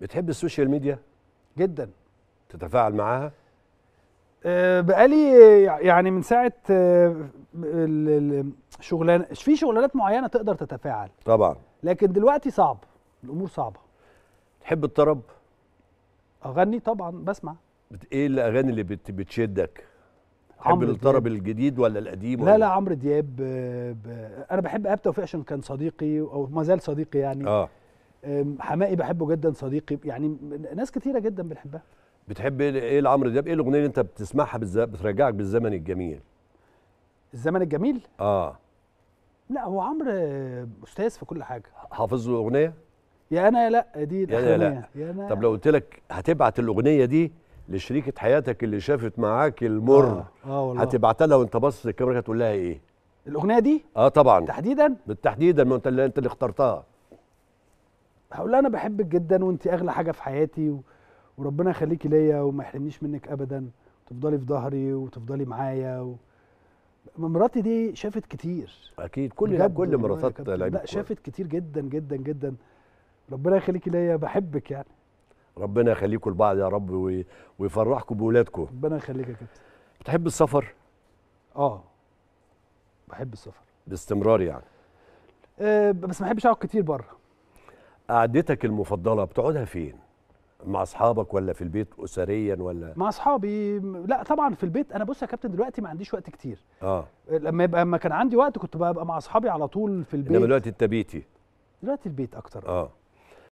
بتحب السوشيال ميديا جدا تتفاعل معاها آه، بقالي يعني من ساعه آه، الشغلانة في شغلانات معينه تقدر تتفاعل طبعا لكن دلوقتي صعب الامور صعبه تحب الطرب اغني طبعا بسمع بت... ايه الاغاني اللي بت... بتشدك تحب الطرب الجديد ولا القديم لا ولا؟ لا عمرو دياب ب... آه، ب... انا بحب اب توفيق عشان كان صديقي او ما زال صديقي يعني اه حمائي بحبه جدا صديقي يعني ناس كتيره جدا بنحبها بتحب ايه لعمرو دياب ايه الاغنيه اللي انت بتسمعها بالذات بترجعك بالزمن الجميل الزمن الجميل اه لا هو عمرو استاذ في كل حاجه حافظ له اغنيه يا انا لا دي يا انا لا يا أنا طب لو قلت لك هتبعت الاغنيه دي لشريكه حياتك اللي شافت معاك المر آه. آه والله. هتبعتها لها وانت باصص للكاميرا هتقول لها ايه الاغنيه دي اه طبعا تحديدا بالتحديد ما انت اللي اخترتها هقول لها انا بحبك جدا وانت اغلى حاجه في حياتي و... وربنا يخليكي ليا وما يحرمنيش منك ابدا تفضلي في ظهري وتفضلي معايا و... مراتي دي شافت كتير اكيد كل كل مراتات لا شافت كتير جدا جدا جدا ربنا يخليكي ليا بحبك يعني ربنا يخليكم لبعض يا رب وي... ويفرحكم باولادكم ربنا يخليك يا كابتن بتحب السفر؟ اه بحب السفر باستمرار يعني أه بس ما بحبش اقعد كتير بره قعدتك المفضله بتقعدها فين مع اصحابك ولا في البيت اسريا ولا مع اصحابي لا طبعا في البيت انا بص يا كابتن دلوقتي ما عنديش وقت كتير اه لما يبقى لما كان عندي وقت كنت ببقى مع اصحابي على طول في البيت انما دلوقتي انت بيتي دلوقتي البيت اكتر اه